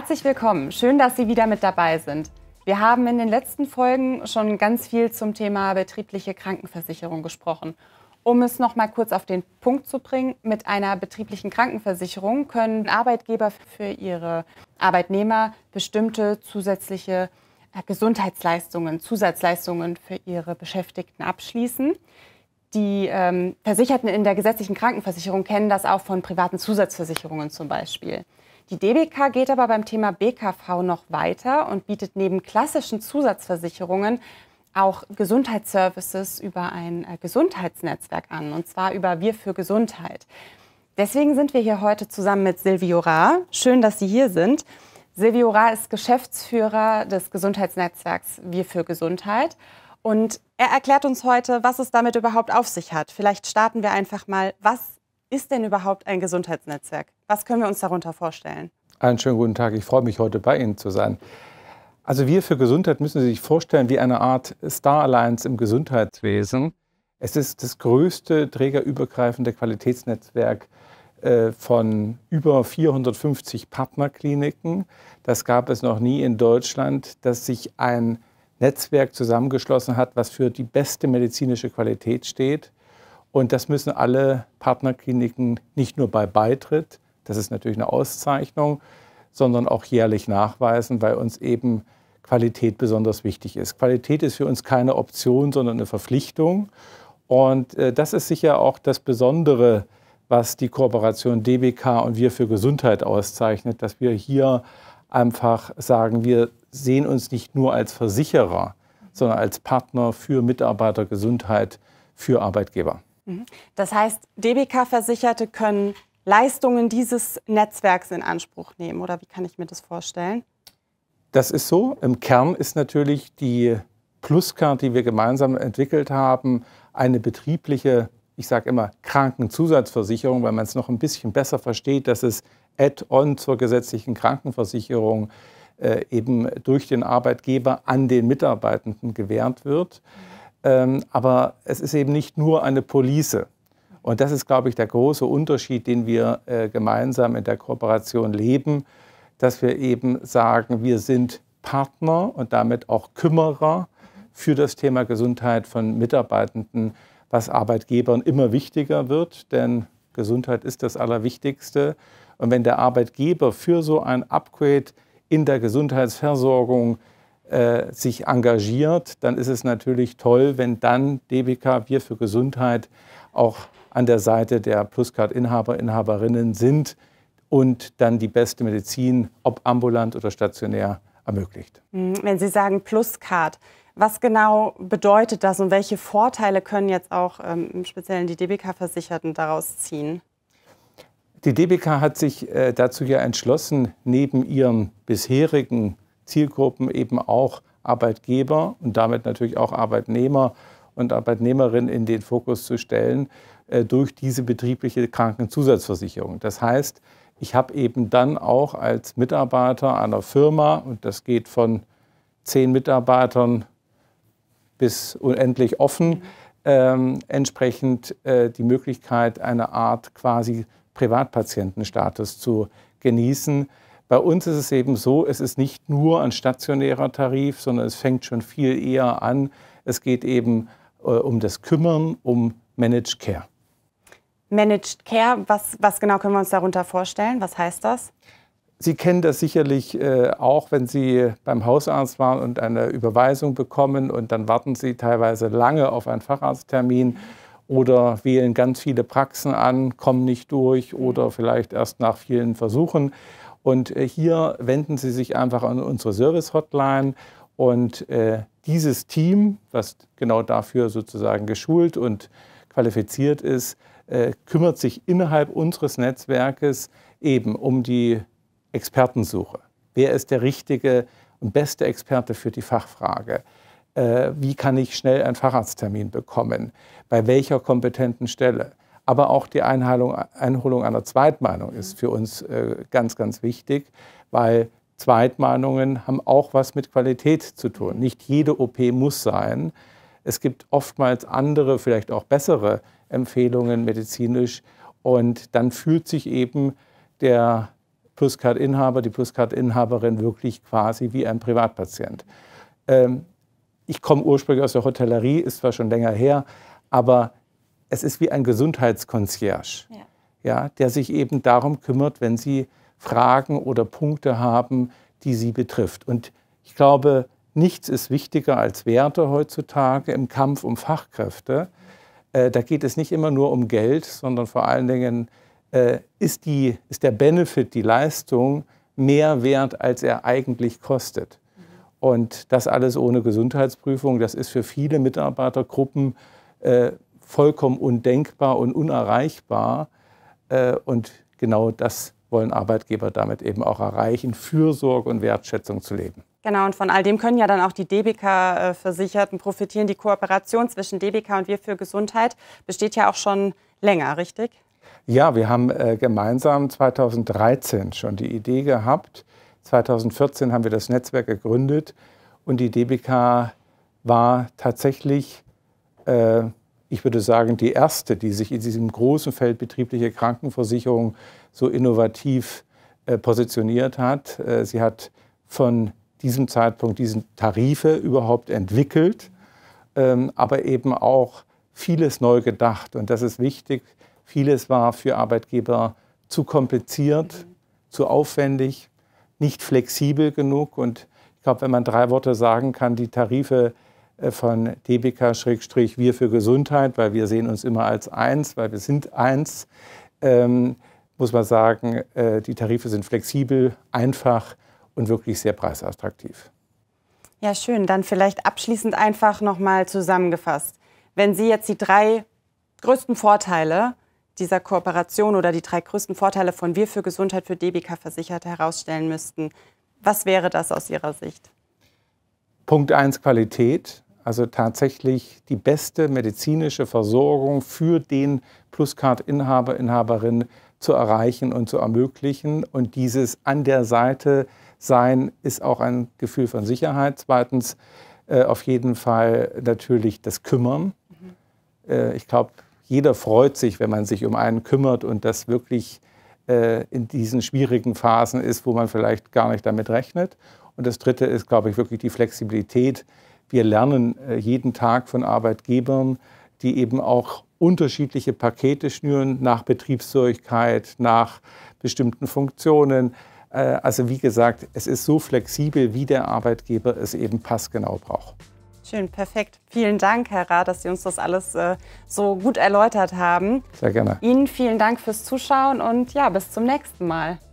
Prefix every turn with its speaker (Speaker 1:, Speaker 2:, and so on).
Speaker 1: Herzlich willkommen. Schön, dass Sie wieder mit dabei sind. Wir haben in den letzten Folgen schon ganz viel zum Thema betriebliche Krankenversicherung gesprochen. Um es noch mal kurz auf den Punkt zu bringen, mit einer betrieblichen Krankenversicherung können Arbeitgeber für ihre Arbeitnehmer bestimmte zusätzliche äh, Gesundheitsleistungen, Zusatzleistungen für ihre Beschäftigten abschließen. Die ähm, Versicherten in der gesetzlichen Krankenversicherung kennen das auch von privaten Zusatzversicherungen zum Beispiel. Die DBK geht aber beim Thema BKV noch weiter und bietet neben klassischen Zusatzversicherungen auch Gesundheitsservices über ein äh, Gesundheitsnetzwerk an, und zwar über Wir für Gesundheit. Deswegen sind wir hier heute zusammen mit Silvio Ra. Schön, dass Sie hier sind. Silvio Ra ist Geschäftsführer des Gesundheitsnetzwerks Wir für Gesundheit. Und er erklärt uns heute, was es damit überhaupt auf sich hat. Vielleicht starten wir einfach mal. Was ist denn überhaupt ein Gesundheitsnetzwerk? Was können wir uns darunter vorstellen?
Speaker 2: Einen schönen guten Tag. Ich freue mich, heute bei Ihnen zu sein. Also wir für Gesundheit müssen Sie sich vorstellen wie eine Art Star Alliance im Gesundheitswesen. Es ist das größte trägerübergreifende Qualitätsnetzwerk äh, von über 450 Partnerkliniken. Das gab es noch nie in Deutschland, dass sich ein Netzwerk zusammengeschlossen hat, was für die beste medizinische Qualität steht. Und das müssen alle Partnerkliniken nicht nur bei Beitritt, das ist natürlich eine Auszeichnung, sondern auch jährlich nachweisen, weil uns eben Qualität besonders wichtig ist. Qualität ist für uns keine Option, sondern eine Verpflichtung. Und äh, das ist sicher auch das Besondere, was die Kooperation DBK und wir für Gesundheit auszeichnet, dass wir hier einfach sagen, wir sehen uns nicht nur als Versicherer, sondern als Partner für Mitarbeitergesundheit, für Arbeitgeber.
Speaker 1: Mhm. Das heißt, DBK-Versicherte können Leistungen dieses Netzwerks in Anspruch nehmen? Oder wie kann ich mir das vorstellen?
Speaker 2: Das ist so. Im Kern ist natürlich die Pluscard, die wir gemeinsam entwickelt haben, eine betriebliche, ich sage immer, Krankenzusatzversicherung, weil man es noch ein bisschen besser versteht, dass es Add-on zur gesetzlichen Krankenversicherung äh, eben durch den Arbeitgeber an den Mitarbeitenden gewährt wird. Ähm, aber es ist eben nicht nur eine Police, und das ist, glaube ich, der große Unterschied, den wir äh, gemeinsam in der Kooperation leben, dass wir eben sagen, wir sind Partner und damit auch Kümmerer für das Thema Gesundheit von Mitarbeitenden, was Arbeitgebern immer wichtiger wird, denn Gesundheit ist das Allerwichtigste. Und wenn der Arbeitgeber für so ein Upgrade in der Gesundheitsversorgung äh, sich engagiert, dann ist es natürlich toll, wenn dann DBK Wir für Gesundheit auch an der Seite der Pluscard-Inhaber, Inhaberinnen sind und dann die beste Medizin, ob ambulant oder stationär, ermöglicht.
Speaker 1: Mhm, wenn Sie sagen Pluscard, was genau bedeutet das und welche Vorteile können jetzt auch ähm, im Speziellen die DBK-Versicherten daraus ziehen?
Speaker 2: Die DBK hat sich äh, dazu ja entschlossen, neben ihren bisherigen Zielgruppen eben auch Arbeitgeber und damit natürlich auch Arbeitnehmer und Arbeitnehmerinnen in den Fokus zu stellen äh, durch diese betriebliche Krankenzusatzversicherung. Das heißt, ich habe eben dann auch als Mitarbeiter einer Firma, und das geht von zehn Mitarbeitern bis unendlich offen, mhm. ähm, entsprechend äh, die Möglichkeit, eine Art quasi Privatpatientenstatus zu genießen. Bei uns ist es eben so, es ist nicht nur ein stationärer Tarif, sondern es fängt schon viel eher an. Es geht eben äh, um das Kümmern um Managed Care.
Speaker 1: Managed Care, was, was genau können wir uns darunter vorstellen? Was heißt das?
Speaker 2: Sie kennen das sicherlich äh, auch, wenn Sie beim Hausarzt waren und eine Überweisung bekommen und dann warten Sie teilweise lange auf einen Facharzttermin oder wählen ganz viele Praxen an, kommen nicht durch mhm. oder vielleicht erst nach vielen Versuchen. Und äh, hier wenden Sie sich einfach an unsere Service-Hotline und äh, dieses Team, was genau dafür sozusagen geschult und qualifiziert ist, äh, kümmert sich innerhalb unseres Netzwerkes eben um die Expertensuche. Wer ist der richtige und beste Experte für die Fachfrage? Äh, wie kann ich schnell einen Facharzttermin bekommen? Bei welcher kompetenten Stelle? Aber auch die Einholung, Einholung einer Zweitmeinung ist für uns äh, ganz, ganz wichtig, weil Zweitmeinungen haben auch was mit Qualität zu tun. Nicht jede OP muss sein. Es gibt oftmals andere, vielleicht auch bessere Empfehlungen medizinisch. Und dann fühlt sich eben der Pluscard-Inhaber, die Pluscard-Inhaberin wirklich quasi wie ein Privatpatient. Ähm, ich komme ursprünglich aus der Hotellerie, ist zwar schon länger her, aber es ist wie ein Gesundheitskoncierge, ja. ja. der sich eben darum kümmert, wenn Sie Fragen oder Punkte haben, die sie betrifft. Und ich glaube, nichts ist wichtiger als Werte heutzutage im Kampf um Fachkräfte. Äh, da geht es nicht immer nur um Geld, sondern vor allen Dingen äh, ist, die, ist der Benefit, die Leistung mehr wert, als er eigentlich kostet. Und das alles ohne Gesundheitsprüfung, das ist für viele Mitarbeitergruppen äh, vollkommen undenkbar und unerreichbar. Äh, und genau das wollen Arbeitgeber damit eben auch erreichen, Fürsorge und Wertschätzung zu leben.
Speaker 1: Genau, und von all dem können ja dann auch die DBK-Versicherten profitieren. Die Kooperation zwischen DBK und Wir für Gesundheit besteht ja auch schon länger, richtig?
Speaker 2: Ja, wir haben äh, gemeinsam 2013 schon die Idee gehabt. 2014 haben wir das Netzwerk gegründet und die DBK war tatsächlich äh, ich würde sagen, die erste, die sich in diesem großen Feld betriebliche Krankenversicherung so innovativ äh, positioniert hat. Äh, sie hat von diesem Zeitpunkt diesen Tarife überhaupt entwickelt, ähm, aber eben auch vieles neu gedacht. Und das ist wichtig. Vieles war für Arbeitgeber zu kompliziert, zu aufwendig, nicht flexibel genug. Und ich glaube, wenn man drei Worte sagen kann, die Tarife von DBK-Wir für Gesundheit, weil wir sehen uns immer als eins, weil wir sind eins, ähm, muss man sagen, äh, die Tarife sind flexibel, einfach und wirklich sehr preisattraktiv.
Speaker 1: Ja, schön. Dann vielleicht abschließend einfach nochmal zusammengefasst. Wenn Sie jetzt die drei größten Vorteile dieser Kooperation oder die drei größten Vorteile von Wir für Gesundheit für DBK-Versicherte herausstellen müssten, was wäre das aus Ihrer Sicht?
Speaker 2: Punkt 1 Qualität also tatsächlich die beste medizinische Versorgung für den Pluscard-Inhaber, Inhaberin zu erreichen und zu ermöglichen. Und dieses an der Seite sein ist auch ein Gefühl von Sicherheit. Zweitens äh, auf jeden Fall natürlich das Kümmern. Mhm. Äh, ich glaube, jeder freut sich, wenn man sich um einen kümmert und das wirklich äh, in diesen schwierigen Phasen ist, wo man vielleicht gar nicht damit rechnet. Und das Dritte ist, glaube ich, wirklich die Flexibilität, wir lernen äh, jeden Tag von Arbeitgebern, die eben auch unterschiedliche Pakete schnüren nach Betriebsfähigkeit, nach bestimmten Funktionen. Äh, also wie gesagt, es ist so flexibel, wie der Arbeitgeber es eben passgenau braucht.
Speaker 1: Schön, perfekt. Vielen Dank, Herr Rath, dass Sie uns das alles äh, so gut erläutert haben. Sehr gerne. Ihnen vielen Dank fürs Zuschauen und ja, bis zum nächsten Mal.